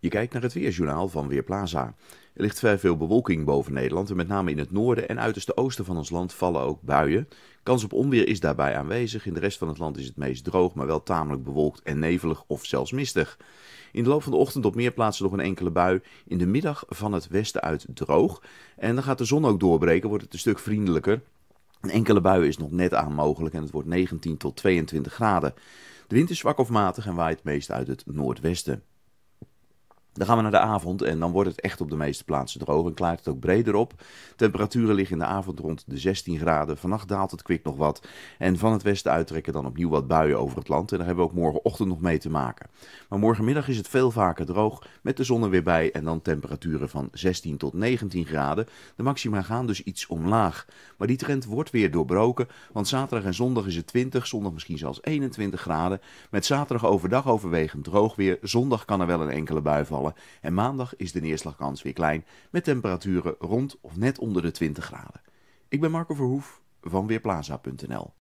Je kijkt naar het weerjournaal van Weerplaza. Er ligt vrij veel bewolking boven Nederland en met name in het noorden en uiterste oosten van ons land vallen ook buien. Kans op onweer is daarbij aanwezig. In de rest van het land is het meest droog, maar wel tamelijk bewolkt en nevelig of zelfs mistig. In de loop van de ochtend op meer plaatsen nog een enkele bui. In de middag van het westen uit droog. En dan gaat de zon ook doorbreken, wordt het een stuk vriendelijker. Een enkele bui is nog net aan mogelijk en het wordt 19 tot 22 graden. De wind is zwak of matig en waait meest uit het noordwesten. Dan gaan we naar de avond en dan wordt het echt op de meeste plaatsen droog en klaart het ook breder op. Temperaturen liggen in de avond rond de 16 graden. Vannacht daalt het kwik nog wat en van het westen uittrekken dan opnieuw wat buien over het land. En daar hebben we ook morgenochtend nog mee te maken. Maar morgenmiddag is het veel vaker droog met de zon er weer bij en dan temperaturen van 16 tot 19 graden. De maxima gaan dus iets omlaag. Maar die trend wordt weer doorbroken, want zaterdag en zondag is het 20, zondag misschien zelfs 21 graden. Met zaterdag overdag overwegend droog weer, zondag kan er wel een enkele bui vallen en maandag is de neerslagkans weer klein met temperaturen rond of net onder de 20 graden. Ik ben Marco Verhoef van Weerplaza.nl.